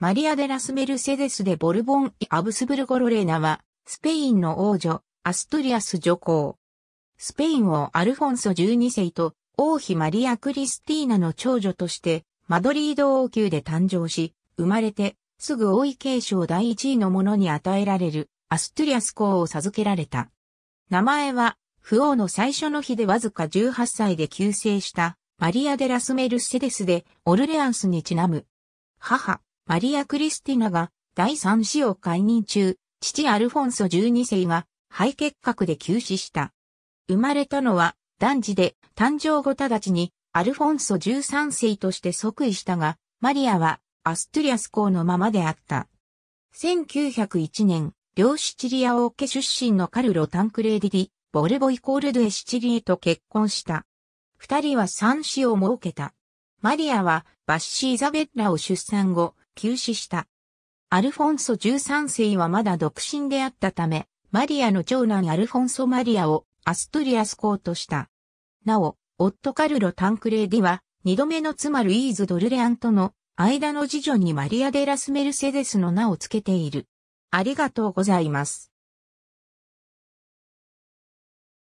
マリア・デ・ラス・メルセデス・でボルボン・イ・アブスブルゴ・ロレーナは、スペインの王女、アストリアス女皇。スペイン王アルフォンソ12世と、王妃マリア・クリスティーナの長女として、マドリード王宮で誕生し、生まれて、すぐ王位継承第一位の者に与えられる、アストリアス公を授けられた。名前は、不王の最初の日でわずか18歳で急成した、マリア・デ・ラス・メルセデスで、オルレアンスにちなむ。母、マリア・クリスティナが第三子を解任中、父アルフォンソ12世が肺結核で急死した。生まれたのは男児で誕生後直ちにアルフォンソ13世として即位したが、マリアはアストリアス公のままであった。1901年、両シチリア王家出身のカルロ・タンクレーディディ、ボルボイコールドエシチリエと結婚した。二人は三子を設けた。マリアはバッシーザベッラを出産後、急死した。アルフォンソ13世はまだ独身であったため、マリアの長男アルフォンソ・マリアをアストリアス公とした。なお、夫カルロ・タンクレーディは、二度目の妻ルイーズ・ドルレアンとの間の次女にマリア・デラス・メルセデスの名を付けている。ありがとうございます。